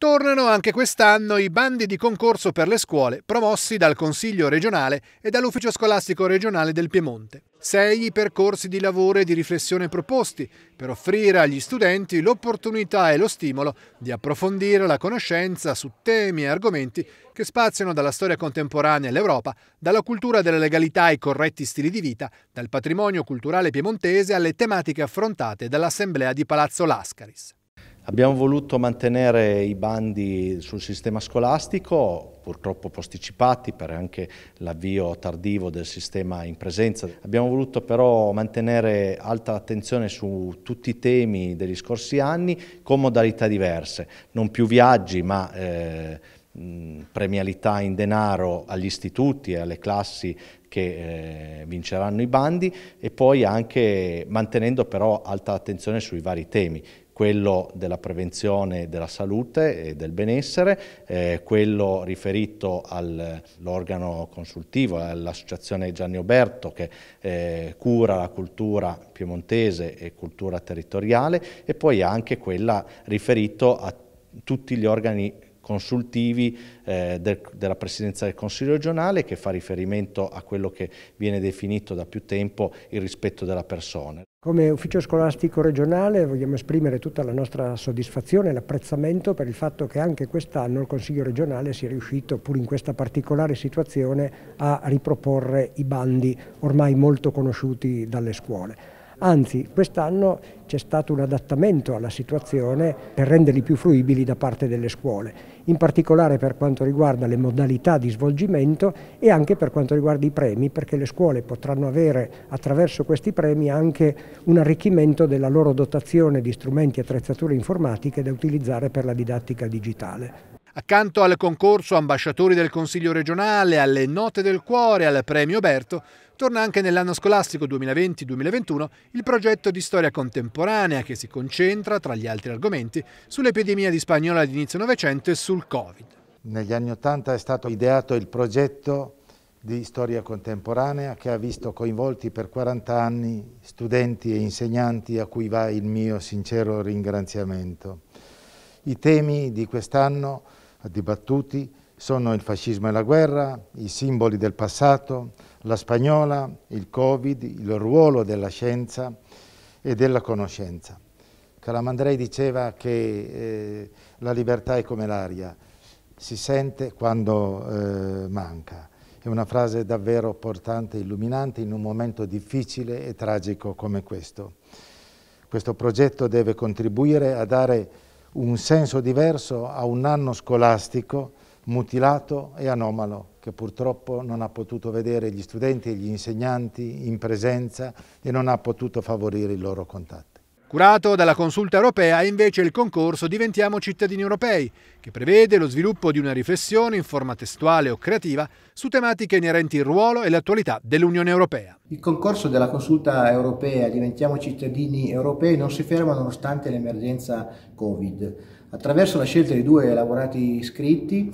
Tornano anche quest'anno i bandi di concorso per le scuole promossi dal Consiglio regionale e dall'Ufficio scolastico regionale del Piemonte. Sei i percorsi di lavoro e di riflessione proposti per offrire agli studenti l'opportunità e lo stimolo di approfondire la conoscenza su temi e argomenti che spaziano dalla storia contemporanea all'Europa, dalla cultura della legalità ai corretti stili di vita, dal patrimonio culturale piemontese alle tematiche affrontate dall'Assemblea di Palazzo Lascaris. Abbiamo voluto mantenere i bandi sul sistema scolastico, purtroppo posticipati per anche l'avvio tardivo del sistema in presenza. Abbiamo voluto però mantenere alta attenzione su tutti i temi degli scorsi anni con modalità diverse, non più viaggi ma... Eh, premialità in denaro agli istituti e alle classi che eh, vinceranno i bandi e poi anche mantenendo però alta attenzione sui vari temi, quello della prevenzione della salute e del benessere, eh, quello riferito all'organo consultivo, all'associazione Gianni Oberto che eh, cura la cultura piemontese e cultura territoriale e poi anche quella riferito a tutti gli organi consultivi eh, del, della Presidenza del Consiglio regionale che fa riferimento a quello che viene definito da più tempo il rispetto della persona. Come ufficio scolastico regionale vogliamo esprimere tutta la nostra soddisfazione e l'apprezzamento per il fatto che anche quest'anno il Consiglio regionale sia riuscito, pur in questa particolare situazione, a riproporre i bandi ormai molto conosciuti dalle scuole. Anzi, quest'anno c'è stato un adattamento alla situazione per renderli più fruibili da parte delle scuole, in particolare per quanto riguarda le modalità di svolgimento e anche per quanto riguarda i premi, perché le scuole potranno avere attraverso questi premi anche un arricchimento della loro dotazione di strumenti e attrezzature informatiche da utilizzare per la didattica digitale. Accanto al concorso ambasciatori del Consiglio regionale, alle note del cuore, al premio Berto, torna anche nell'anno scolastico 2020-2021 il progetto di storia contemporanea che si concentra, tra gli altri argomenti, sull'epidemia di spagnola di inizio Novecento e sul Covid. Negli anni Ottanta è stato ideato il progetto di storia contemporanea che ha visto coinvolti per 40 anni studenti e insegnanti a cui va il mio sincero ringraziamento. I temi di quest'anno dibattuti sono il fascismo e la guerra, i simboli del passato, la spagnola, il Covid, il ruolo della scienza e della conoscenza. Calamandrei diceva che eh, la libertà è come l'aria, si sente quando eh, manca. È una frase davvero portante e illuminante in un momento difficile e tragico come questo. Questo progetto deve contribuire a dare un senso diverso a un anno scolastico mutilato e anomalo che purtroppo non ha potuto vedere gli studenti e gli insegnanti in presenza e non ha potuto favorire il loro contatto. Curato dalla consulta europea è invece il concorso Diventiamo cittadini europei, che prevede lo sviluppo di una riflessione in forma testuale o creativa su tematiche inerenti al ruolo e l'attualità dell'Unione europea. Il concorso della consulta europea Diventiamo cittadini europei non si ferma nonostante l'emergenza Covid attraverso la scelta di due elaborati iscritti,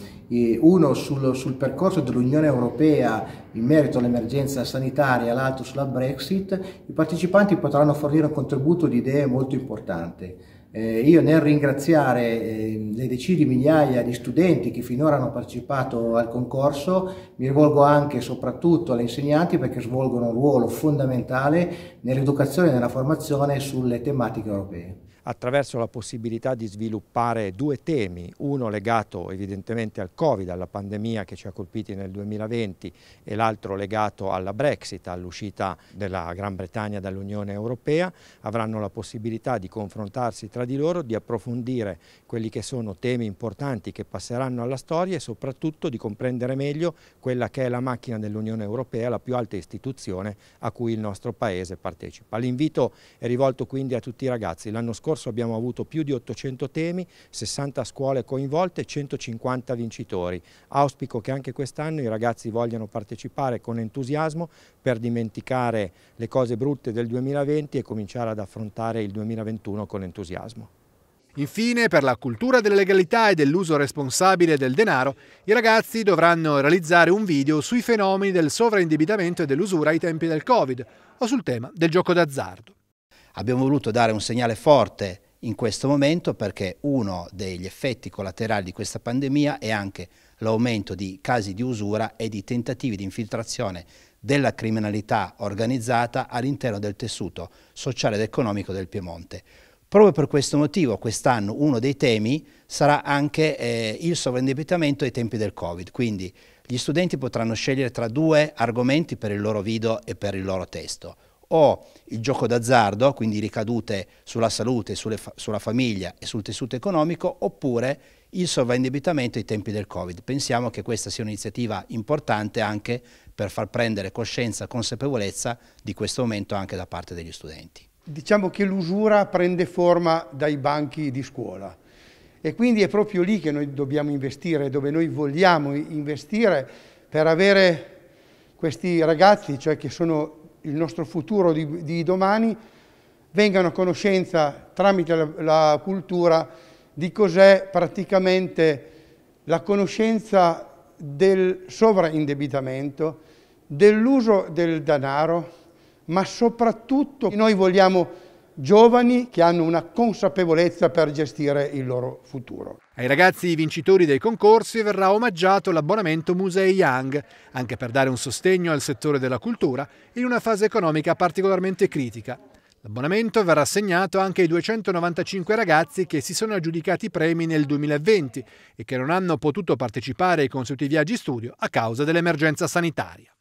uno sul, sul percorso dell'Unione Europea in merito all'emergenza sanitaria, l'altro sulla Brexit, i partecipanti potranno fornire un contributo di idee molto importante. Eh, io nel ringraziare eh, le decine di migliaia di studenti che finora hanno partecipato al concorso, mi rivolgo anche e soprattutto alle insegnanti perché svolgono un ruolo fondamentale nell'educazione e nella formazione sulle tematiche europee attraverso la possibilità di sviluppare due temi, uno legato evidentemente al Covid, alla pandemia che ci ha colpiti nel 2020 e l'altro legato alla Brexit, all'uscita della Gran Bretagna dall'Unione Europea, avranno la possibilità di confrontarsi tra di loro, di approfondire quelli che sono temi importanti che passeranno alla storia e soprattutto di comprendere meglio quella che è la macchina dell'Unione Europea, la più alta istituzione a cui il nostro Paese partecipa. L'invito è rivolto quindi a tutti i ragazzi. L'anno scorso abbiamo avuto più di 800 temi, 60 scuole coinvolte, e 150 vincitori. Auspico che anche quest'anno i ragazzi vogliano partecipare con entusiasmo per dimenticare le cose brutte del 2020 e cominciare ad affrontare il 2021 con entusiasmo entusiasmo. Infine, per la cultura della legalità e dell'uso responsabile del denaro, i ragazzi dovranno realizzare un video sui fenomeni del sovraindebitamento e dell'usura ai tempi del Covid o sul tema del gioco d'azzardo. Abbiamo voluto dare un segnale forte in questo momento perché uno degli effetti collaterali di questa pandemia è anche l'aumento di casi di usura e di tentativi di infiltrazione della criminalità organizzata all'interno del tessuto sociale ed economico del Piemonte. Proprio per questo motivo quest'anno uno dei temi sarà anche eh, il sovraindebitamento ai tempi del Covid, quindi gli studenti potranno scegliere tra due argomenti per il loro video e per il loro testo o il gioco d'azzardo, quindi ricadute sulla salute, fa sulla famiglia e sul tessuto economico, oppure il sovraindebitamento ai tempi del Covid. Pensiamo che questa sia un'iniziativa importante anche per far prendere coscienza, consapevolezza di questo aumento anche da parte degli studenti diciamo che l'usura prende forma dai banchi di scuola. E quindi è proprio lì che noi dobbiamo investire, dove noi vogliamo investire per avere questi ragazzi, cioè che sono il nostro futuro di, di domani, vengano a conoscenza tramite la, la cultura di cos'è praticamente la conoscenza del sovraindebitamento, dell'uso del denaro, ma soprattutto noi vogliamo giovani che hanno una consapevolezza per gestire il loro futuro. Ai ragazzi vincitori dei concorsi verrà omaggiato l'abbonamento Musei Young, anche per dare un sostegno al settore della cultura in una fase economica particolarmente critica. L'abbonamento verrà assegnato anche ai 295 ragazzi che si sono aggiudicati premi nel 2020 e che non hanno potuto partecipare ai consueti viaggi studio a causa dell'emergenza sanitaria.